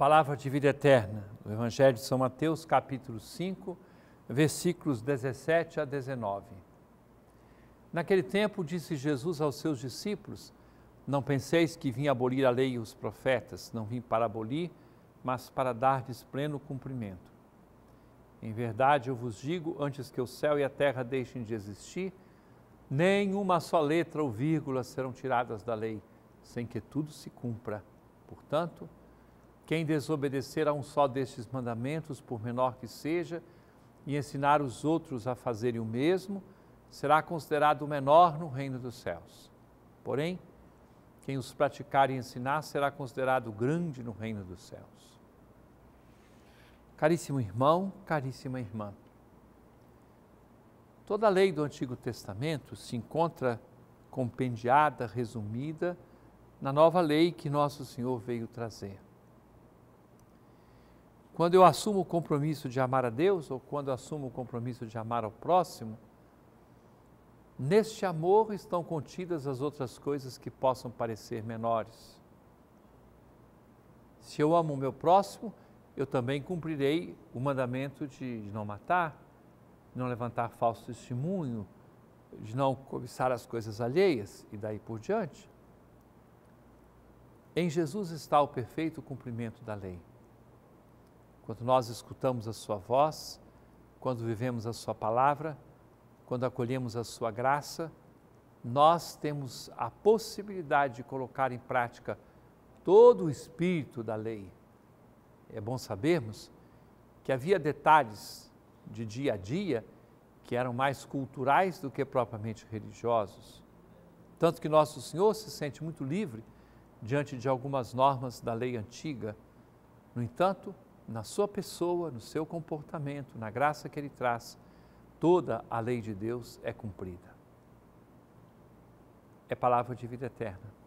Palavra de vida eterna, do Evangelho de São Mateus, capítulo 5, versículos 17 a 19. Naquele tempo disse Jesus aos seus discípulos: Não penseis que vim abolir a lei e os profetas, não vim para abolir, mas para dar-lhes pleno cumprimento. Em verdade eu vos digo, antes que o céu e a terra deixem de existir, nem uma só letra ou vírgula serão tiradas da lei, sem que tudo se cumpra. Portanto, quem desobedecer a um só destes mandamentos, por menor que seja, e ensinar os outros a fazerem o mesmo, será considerado o menor no reino dos céus. Porém, quem os praticar e ensinar será considerado grande no reino dos céus. Caríssimo irmão, caríssima irmã, toda a lei do Antigo Testamento se encontra compendiada, resumida, na nova lei que nosso Senhor veio trazer. Quando eu assumo o compromisso de amar a Deus, ou quando eu assumo o compromisso de amar ao próximo, neste amor estão contidas as outras coisas que possam parecer menores. Se eu amo o meu próximo, eu também cumprirei o mandamento de não matar, de não levantar falso testemunho, de não cobiçar as coisas alheias e daí por diante. Em Jesus está o perfeito cumprimento da lei quando nós escutamos a Sua voz, quando vivemos a Sua palavra, quando acolhemos a Sua graça, nós temos a possibilidade de colocar em prática todo o espírito da lei. É bom sabermos que havia detalhes de dia a dia que eram mais culturais do que propriamente religiosos. Tanto que Nosso Senhor se sente muito livre diante de algumas normas da lei antiga. No entanto, na sua pessoa, no seu comportamento, na graça que ele traz, toda a lei de Deus é cumprida. É palavra de vida eterna.